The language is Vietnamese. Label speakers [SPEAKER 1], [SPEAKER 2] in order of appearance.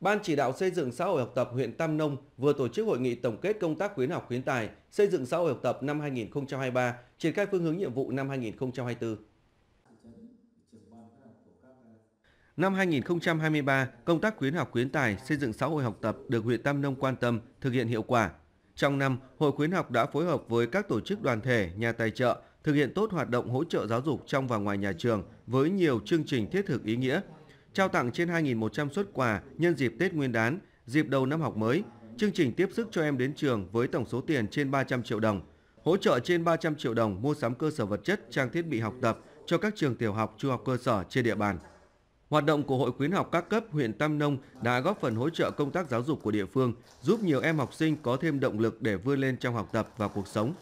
[SPEAKER 1] Ban chỉ đạo xây dựng xã hội học tập huyện Tam Nông vừa tổ chức hội nghị tổng kết công tác khuyến học khuyến tài, xây dựng xã hội học tập năm 2023, triển khai phương hướng nhiệm vụ năm 2024. Năm 2023, công tác khuyến học khuyến tài, xây dựng xã hội học tập được huyện Tam Nông quan tâm, thực hiện hiệu quả. Trong năm, Hội khuyến học đã phối hợp với các tổ chức đoàn thể, nhà tài trợ thực hiện tốt hoạt động hỗ trợ giáo dục trong và ngoài nhà trường với nhiều chương trình thiết thực ý nghĩa, trao tặng trên 2.100 xuất quà nhân dịp Tết Nguyên đán, dịp đầu năm học mới. Chương trình tiếp sức cho em đến trường với tổng số tiền trên 300 triệu đồng, hỗ trợ trên 300 triệu đồng mua sắm cơ sở vật chất, trang thiết bị học tập cho các trường tiểu học, trung học cơ sở trên địa bàn. Hoạt động của Hội khuyến học các cấp huyện Tam Nông đã góp phần hỗ trợ công tác giáo dục của địa phương, giúp nhiều em học sinh có thêm động lực để vươn lên trong học tập và cuộc sống.